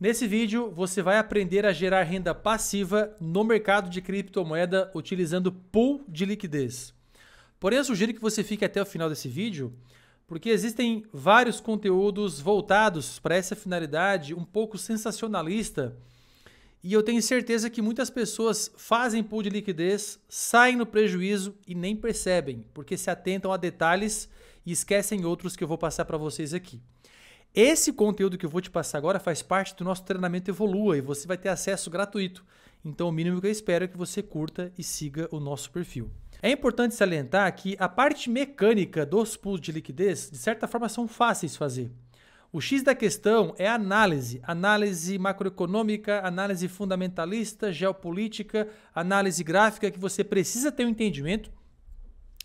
Nesse vídeo, você vai aprender a gerar renda passiva no mercado de criptomoeda utilizando pool de liquidez. Porém, eu sugiro que você fique até o final desse vídeo, porque existem vários conteúdos voltados para essa finalidade um pouco sensacionalista. E eu tenho certeza que muitas pessoas fazem pool de liquidez, saem no prejuízo e nem percebem, porque se atentam a detalhes e esquecem outros que eu vou passar para vocês aqui. Esse conteúdo que eu vou te passar agora faz parte do nosso treinamento Evolua e você vai ter acesso gratuito. Então, o mínimo que eu espero é que você curta e siga o nosso perfil. É importante salientar que a parte mecânica dos pools de liquidez, de certa forma, são fáceis de fazer. O X da questão é análise, análise macroeconômica, análise fundamentalista, geopolítica, análise gráfica que você precisa ter um entendimento,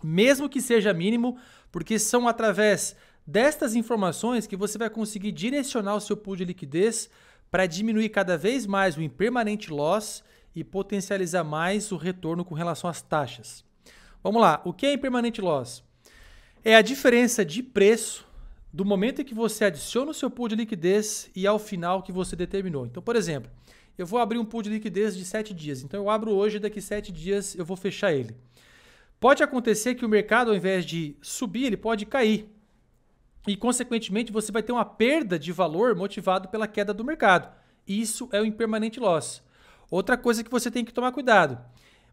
mesmo que seja mínimo, porque são através destas informações que você vai conseguir direcionar o seu pool de liquidez para diminuir cada vez mais o impermanente loss e potencializar mais o retorno com relação às taxas. Vamos lá, o que é impermanente loss? É a diferença de preço do momento em que você adiciona o seu pool de liquidez e ao final que você determinou. Então, por exemplo, eu vou abrir um pool de liquidez de 7 dias. Então, eu abro hoje, daqui 7 dias eu vou fechar ele. Pode acontecer que o mercado, ao invés de subir, ele pode cair e, consequentemente, você vai ter uma perda de valor motivado pela queda do mercado. Isso é o impermanente loss. Outra coisa que você tem que tomar cuidado.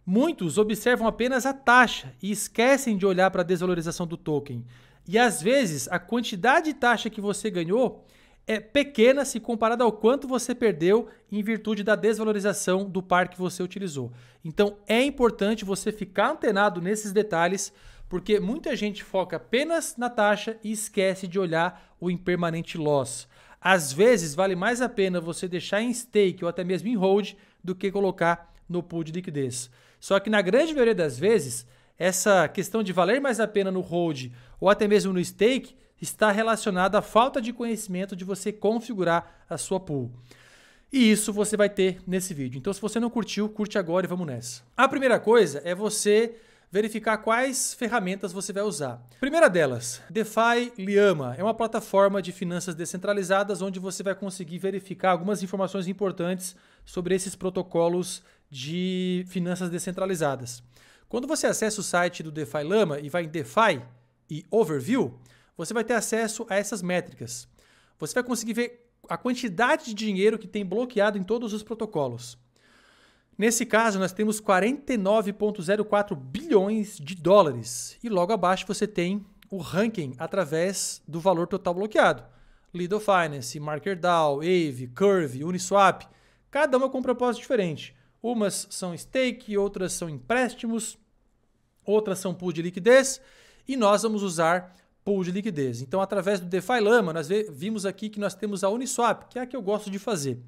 Muitos observam apenas a taxa e esquecem de olhar para a desvalorização do token. E às vezes a quantidade de taxa que você ganhou é pequena se comparada ao quanto você perdeu em virtude da desvalorização do par que você utilizou. Então é importante você ficar antenado nesses detalhes porque muita gente foca apenas na taxa e esquece de olhar o impermanente loss. Às vezes, vale mais a pena você deixar em stake ou até mesmo em hold do que colocar no pool de liquidez. Só que na grande maioria das vezes, essa questão de valer mais a pena no hold ou até mesmo no stake está relacionada à falta de conhecimento de você configurar a sua pool. E isso você vai ter nesse vídeo. Então, se você não curtiu, curte agora e vamos nessa. A primeira coisa é você verificar quais ferramentas você vai usar. Primeira delas, DeFi Liama. É uma plataforma de finanças descentralizadas onde você vai conseguir verificar algumas informações importantes sobre esses protocolos de finanças descentralizadas. Quando você acessa o site do DeFi Lama e vai em DeFi e Overview, você vai ter acesso a essas métricas. Você vai conseguir ver a quantidade de dinheiro que tem bloqueado em todos os protocolos. Nesse caso, nós temos 49,04 bilhões de dólares. E logo abaixo você tem o ranking através do valor total bloqueado. Lido Finance, MarkerDAO, AVE, Curve, Uniswap, cada uma com um propósito diferente. Umas são stake, outras são empréstimos, outras são pool de liquidez e nós vamos usar pool de liquidez. Então, através do DeFi Lama, nós vimos aqui que nós temos a Uniswap, que é a que eu gosto de fazer.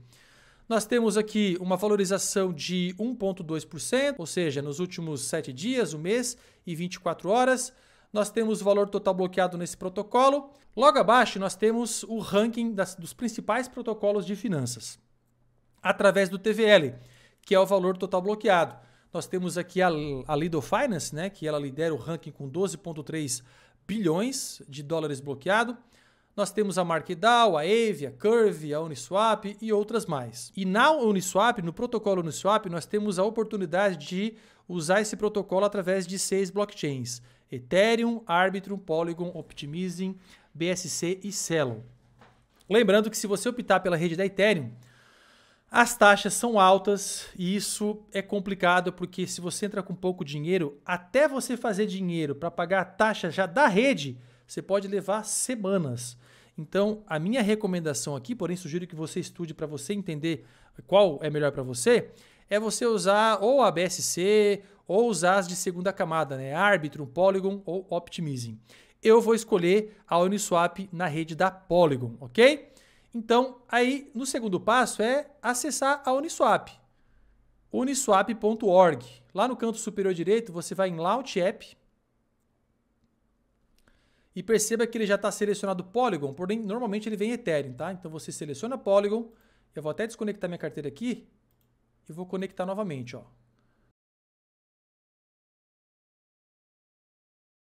Nós temos aqui uma valorização de 1,2%, ou seja, nos últimos 7 dias, um mês e 24 horas. Nós temos o valor total bloqueado nesse protocolo. Logo abaixo, nós temos o ranking das, dos principais protocolos de finanças, através do TVL, que é o valor total bloqueado. Nós temos aqui a, a Lido Finance, né, que ela lidera o ranking com 12,3 bilhões de dólares bloqueado nós temos a MarkDAO, a Aave, a Curve, a Uniswap e outras mais. E na Uniswap, no protocolo Uniswap, nós temos a oportunidade de usar esse protocolo através de seis blockchains: Ethereum, Arbitrum, Polygon, Optimism, BSC e Celo. Lembrando que se você optar pela rede da Ethereum, as taxas são altas e isso é complicado porque se você entra com pouco dinheiro, até você fazer dinheiro para pagar a taxa já da rede, você pode levar semanas. Então, a minha recomendação aqui, porém sugiro que você estude para você entender qual é melhor para você, é você usar ou a BSC ou usar as de segunda camada, né? Arbitrum, Polygon ou Optimizing. Eu vou escolher a Uniswap na rede da Polygon, ok? Então, aí no segundo passo é acessar a Uniswap. Uniswap.org. Lá no canto superior direito, você vai em Launch App, e perceba que ele já está selecionado Polygon, porém normalmente ele vem Ethereum, tá? Então você seleciona Polygon, eu vou até desconectar minha carteira aqui e vou conectar novamente, ó.